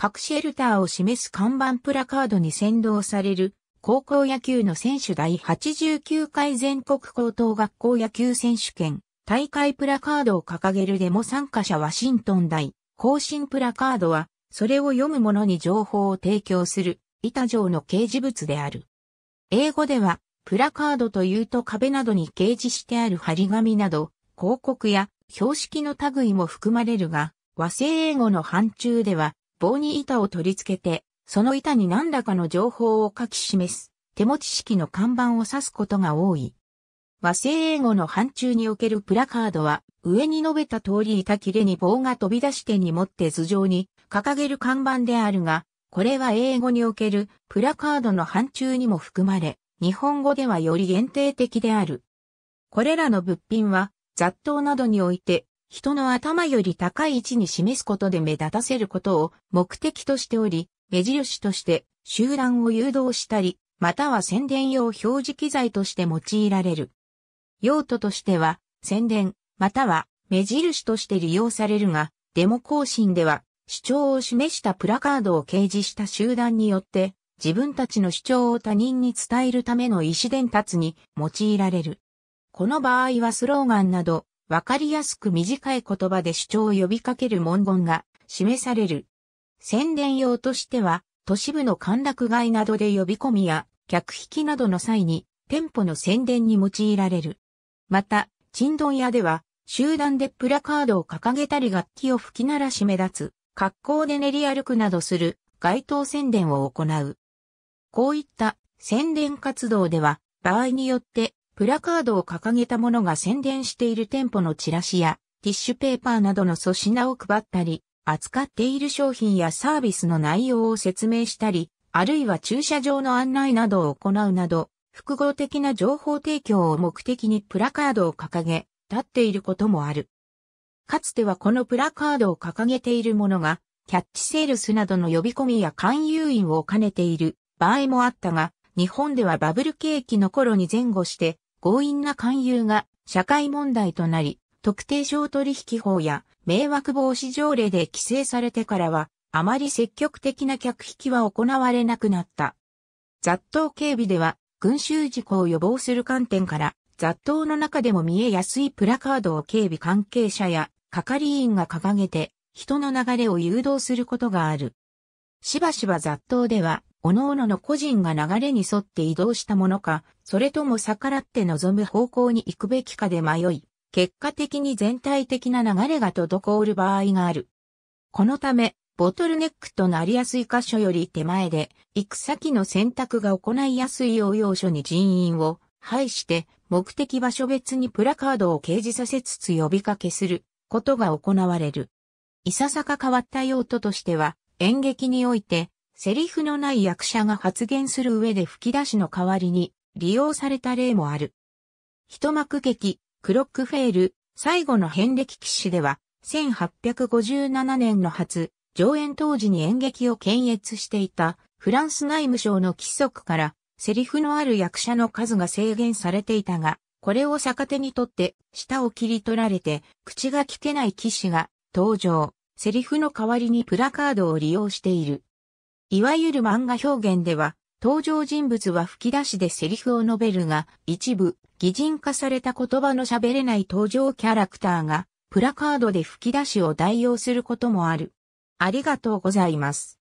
各シェルターを示す看板プラカードに先導される、高校野球の選手第89回全国高等学校野球選手権、大会プラカードを掲げるデモ参加者ワシントン大、更新プラカードは、それを読む者に情報を提供する、板状の掲示物である。英語では、プラカードというと壁などに掲示してある張り紙など、広告や標識の類も含まれるが、和製英語の範疇では、棒に板を取り付けて、その板に何らかの情報を書き示す、手持ち式の看板を指すことが多い。和製英語の範疇におけるプラカードは、上に述べた通り板切れに棒が飛び出してに持って頭上に掲げる看板であるが、これは英語におけるプラカードの範疇にも含まれ、日本語ではより限定的である。これらの物品は雑踏などにおいて人の頭より高い位置に示すことで目立たせることを目的としており、目印として集団を誘導したり、または宣伝用表示機材として用いられる。用途としては、宣伝、または目印として利用されるが、デモ行進では、主張を示したプラカードを掲示した集団によって、自分たちの主張を他人に伝えるための意思伝達に用いられる。この場合はスローガンなど、わかりやすく短い言葉で主張を呼びかける文言が示される。宣伝用としては、都市部の歓楽街などで呼び込みや、客引きなどの際に、店舗の宣伝に用いられる。また、チンドン屋では、集団でプラカードを掲げたり楽器を吹き鳴らし目立つ、格好で練り歩くなどする街頭宣伝を行う。こういった宣伝活動では、場合によってプラカードを掲げた者が宣伝している店舗のチラシや、ティッシュペーパーなどの粗品を配ったり、扱っている商品やサービスの内容を説明したり、あるいは駐車場の案内などを行うなど、複合的な情報提供を目的にプラカードを掲げ、立っていることもある。かつてはこのプラカードを掲げている者が、キャッチセールスなどの呼び込みや勧誘員を兼ねている場合もあったが、日本ではバブル景気の頃に前後して、強引な勧誘が社会問題となり、特定商取引法や迷惑防止条例で規制されてからは、あまり積極的な客引きは行われなくなった。雑踏警備では、群衆事故を予防する観点から、雑踏の中でも見えやすいプラカードを警備関係者や係員が掲げて、人の流れを誘導することがある。しばしば雑踏では、各々の個人が流れに沿って移動したものか、それとも逆らって望む方向に行くべきかで迷い、結果的に全体的な流れが滞る場合がある。このため、ボトルネックとなりやすい箇所より手前で、行く先の選択が行いやすい要用所に人員を配して、目的場所別にプラカードを掲示させつつ呼びかけすることが行われる。いささか変わった用途としては、演劇において、セリフのない役者が発言する上で吹き出しの代わりに利用された例もある。一幕劇、クロックフェール、最後の遍歴騎士では、1857年の初、上演当時に演劇を検閲していたフランス内務省の規則から、セリフのある役者の数が制限されていたが、これを逆手にとって、舌を切り取られて、口が聞けない騎士が登場、セリフの代わりにプラカードを利用している。いわゆる漫画表現では、登場人物は吹き出しでセリフを述べるが、一部、擬人化された言葉の喋れない登場キャラクターが、プラカードで吹き出しを代用することもある。ありがとうございます。